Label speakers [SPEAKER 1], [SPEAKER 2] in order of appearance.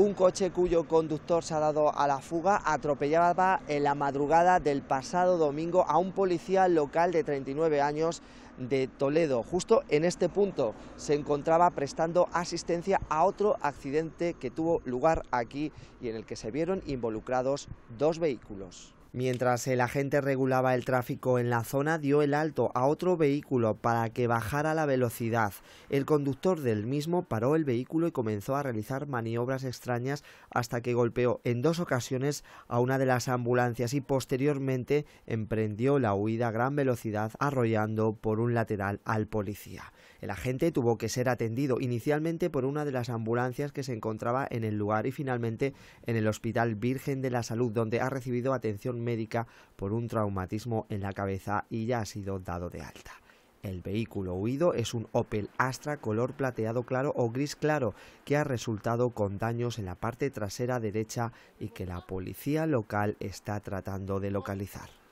[SPEAKER 1] Un coche cuyo conductor se ha dado a la fuga atropellaba en la madrugada del pasado domingo a un policía local de 39 años de Toledo. Justo en este punto se encontraba prestando asistencia a otro accidente que tuvo lugar aquí y en el que se vieron involucrados dos vehículos. Mientras el agente regulaba el tráfico en la zona, dio el alto a otro vehículo para que bajara la velocidad. El conductor del mismo paró el vehículo y comenzó a realizar maniobras extrañas hasta que golpeó en dos ocasiones a una de las ambulancias y posteriormente emprendió la huida a gran velocidad arrollando por un lateral al policía. El agente tuvo que ser atendido inicialmente por una de las ambulancias que se encontraba en el lugar y finalmente en el Hospital Virgen de la Salud, donde ha recibido atención médica por un traumatismo en la cabeza y ya ha sido dado de alta. El vehículo huido es un Opel Astra color plateado claro o gris claro que ha resultado con daños en la parte trasera derecha y que la policía local está tratando de localizar.